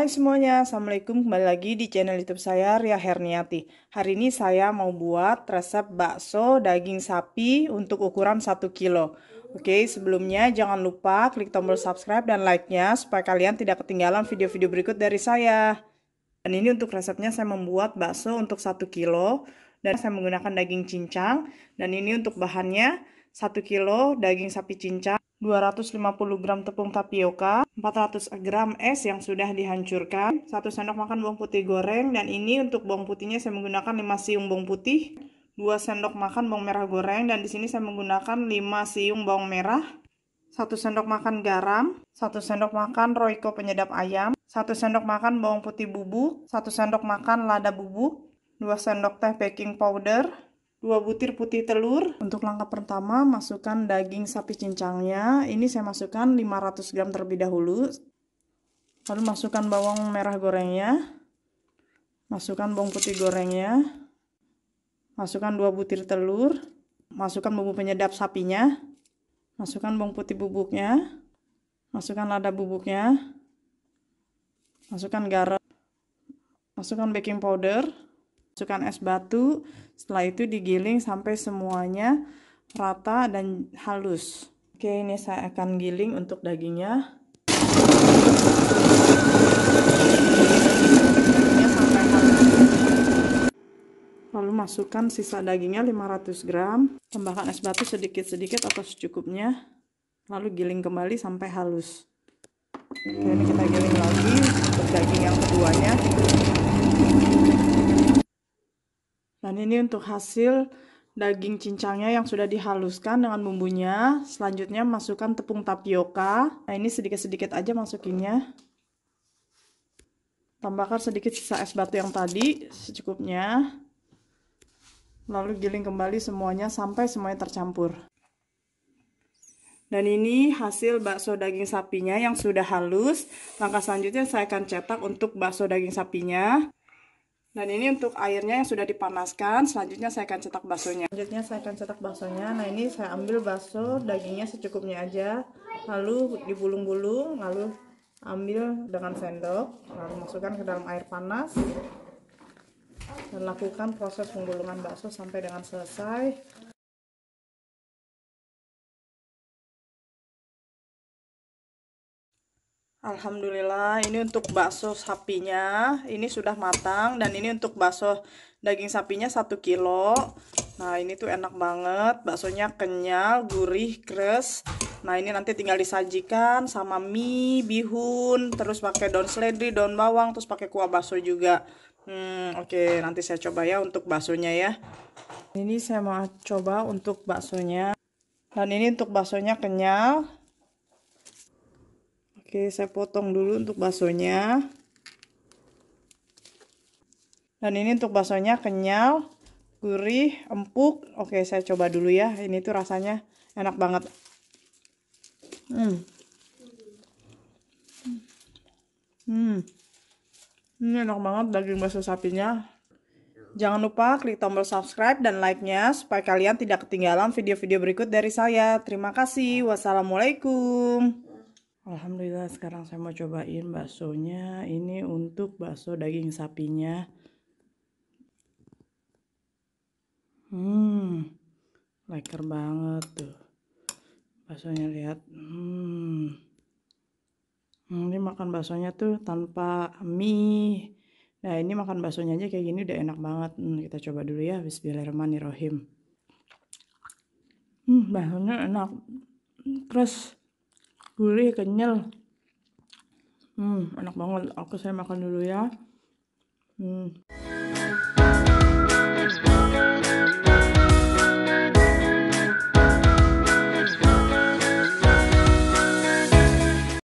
Hai semuanya, Assalamualaikum kembali lagi di channel youtube saya Ria Herniati Hari ini saya mau buat resep bakso daging sapi untuk ukuran 1 kilo Oke, sebelumnya jangan lupa klik tombol subscribe dan like-nya Supaya kalian tidak ketinggalan video-video berikut dari saya Dan ini untuk resepnya saya membuat bakso untuk 1 kilo Dan saya menggunakan daging cincang Dan ini untuk bahannya 1 kilo daging sapi cincang 250 gram tepung tapioka, 400 gram es yang sudah dihancurkan, 1 sendok makan bawang putih goreng, dan ini untuk bawang putihnya saya menggunakan 5 siung bawang putih, 2 sendok makan bawang merah goreng, dan di sini saya menggunakan 5 siung bawang merah, 1 sendok makan garam, 1 sendok makan roiko penyedap ayam, 1 sendok makan bawang putih bubuk, 1 sendok makan lada bubuk, 2 sendok teh baking powder, 2 butir putih telur. Untuk langkah pertama, masukkan daging sapi cincangnya. Ini saya masukkan 500 gram terlebih dahulu. Lalu masukkan bawang merah gorengnya. Masukkan bawang putih gorengnya. Masukkan 2 butir telur. Masukkan bumbu penyedap sapinya. Masukkan bawang putih bubuknya. Masukkan lada bubuknya. Masukkan garam. Masukkan baking powder masukkan es batu setelah itu digiling sampai semuanya rata dan halus oke ini saya akan giling untuk dagingnya lalu masukkan sisa dagingnya 500 gram tambahkan es batu sedikit-sedikit atau secukupnya lalu giling kembali sampai halus Oke, ini kita giling lagi untuk daging yang keduanya dan nah, ini untuk hasil daging cincangnya yang sudah dihaluskan dengan bumbunya. Selanjutnya masukkan tepung tapioka. Nah, ini sedikit-sedikit aja masukinnya. Tambahkan sedikit sisa es batu yang tadi secukupnya. Lalu giling kembali semuanya sampai semuanya tercampur. Dan ini hasil bakso daging sapinya yang sudah halus. Langkah selanjutnya saya akan cetak untuk bakso daging sapinya. Dan ini untuk airnya yang sudah dipanaskan. Selanjutnya saya akan cetak baksonya. Selanjutnya saya akan cetak baksonya. Nah ini saya ambil bakso, dagingnya secukupnya aja. Lalu dibulung-bulung, lalu ambil dengan sendok, lalu masukkan ke dalam air panas. Dan lakukan proses penggulungan bakso sampai dengan selesai. Alhamdulillah ini untuk bakso sapinya ini sudah matang dan ini untuk bakso daging sapinya 1 kilo nah ini tuh enak banget baksonya kenyal gurih kres nah ini nanti tinggal disajikan sama mie bihun terus pakai daun seledri daun bawang terus pakai kuah bakso juga hmm, oke okay, nanti saya coba ya untuk baksonya ya ini saya mau coba untuk baksonya dan ini untuk baksonya kenyal Oke, saya potong dulu untuk baksonya. Dan ini untuk baksonya kenyal, gurih, empuk. Oke, saya coba dulu ya. Ini tuh rasanya enak banget. Hmm. Hmm. Ini enak banget daging bakso sapinya. Jangan lupa klik tombol subscribe dan like-nya supaya kalian tidak ketinggalan video-video berikut dari saya. Terima kasih. Wassalamualaikum. Alhamdulillah sekarang saya mau cobain baksonya. Ini untuk bakso daging sapinya. Hmm, leker banget tuh. Baksonya lihat. Hmm, hmm. ini makan baksonya tuh tanpa mie. Nah ini makan baksonya aja kayak gini udah enak banget. Hmm, kita coba dulu ya. Bismillahirrahmanirrahim. Hmm, baksonya enak. Terus gurih kenyal hmm enak banget aku saya makan dulu ya hmm